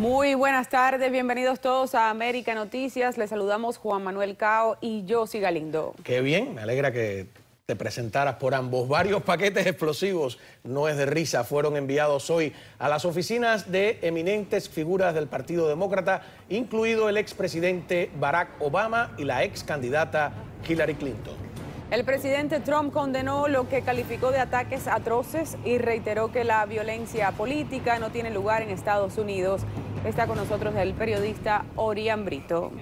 Muy buenas tardes, bienvenidos todos a América Noticias. Les saludamos Juan Manuel Cao y Josie Galindo. Qué bien, me alegra que te presentaras por ambos. Varios paquetes explosivos, no es de risa, fueron enviados hoy a las oficinas de eminentes figuras del Partido Demócrata, incluido el expresidente Barack Obama y la ex candidata Hillary Clinton. El presidente Trump condenó lo que calificó de ataques atroces y reiteró que la violencia política no tiene lugar en Estados Unidos. Está con nosotros el periodista Orián Brito.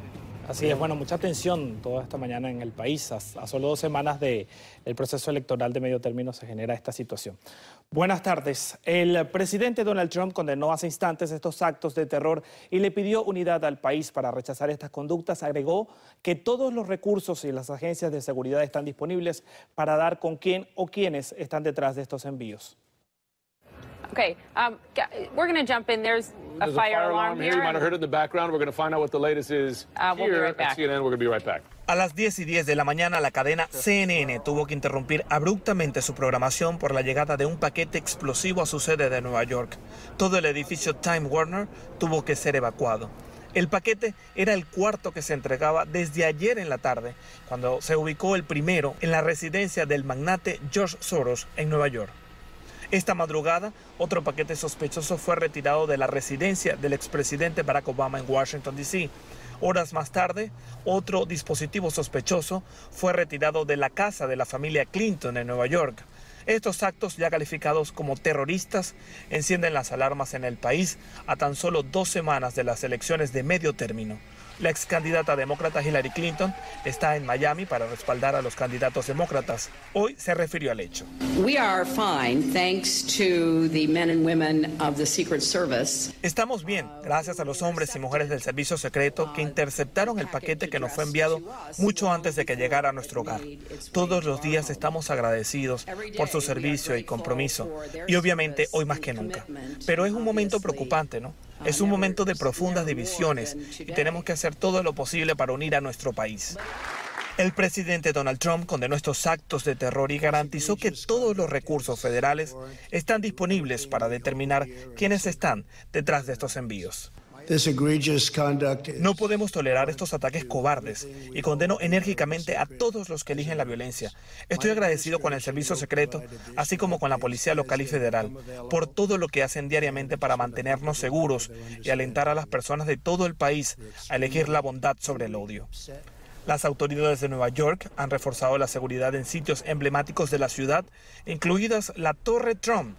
Así es, bueno, mucha atención toda esta mañana en el país. A, solo dos semanas del proceso electoral de medio término se genera esta situación. Buenas tardes. El presidente Donald Trump condenó hace instantes estos actos de terror y le pidió unidad al país para rechazar estas conductas. Agregó que todos los recursos y las agencias de seguridad están disponibles para dar con quién o quiénes están detrás de estos envíos. Okay, um, we're jump in. There's a, fire, alarm, here. You might have heard in the background. We're going find out what the latest is be right back. A las 10 y 10 de la mañana, la cadena CNN tuvo que interrumpir abruptamente su programación por la llegada de un paquete explosivo a su sede de Nueva York. Todo el edificio Time Warner tuvo que ser evacuado. El paquete era el cuarto que se entregaba desde ayer en la tarde, cuando se ubicó el primero en la residencia del magnate George Soros en Nueva York. Esta madrugada, otro paquete sospechoso fue retirado de la residencia del expresidente Barack Obama en Washington, D.C. Horas más tarde, otro dispositivo sospechoso fue retirado de la casa de la familia Clinton en Nueva York. Estos actos, ya calificados como terroristas, encienden las alarmas en el país a tan solo dos semanas de las elecciones de medio término. La ex candidata demócrata Hillary Clinton está en Miami para respaldar a los candidatos demócratas. Hoy se refirió al hecho. Estamos bien, gracias a los hombres y mujeres del servicio secreto que interceptaron el paquete que nos fue enviado mucho antes de que llegara a nuestro hogar. Todos los días estamos agradecidos por su servicio y compromiso, y obviamente hoy más que nunca. Pero es un momento preocupante, ¿no? Es un momento de profundas divisiones y tenemos que hacer todo lo posible para unir a nuestro país. El presidente Donald Trump condenó estos actos de terror y garantizó que todos los recursos federales están disponibles para determinar quiénes están detrás de estos envíos. No podemos tolerar estos ataques cobardes y condeno enérgicamente a todos los que eligen la violencia. Estoy agradecido con el servicio secreto, así como con la policía local y federal, por todo lo que hacen diariamente para mantenernos seguros y alentar a las personas de todo el país a elegir la bondad sobre el odio. Las autoridades de Nueva York han reforzado la seguridad en sitios emblemáticos de la ciudad, incluidas la Torre Trump.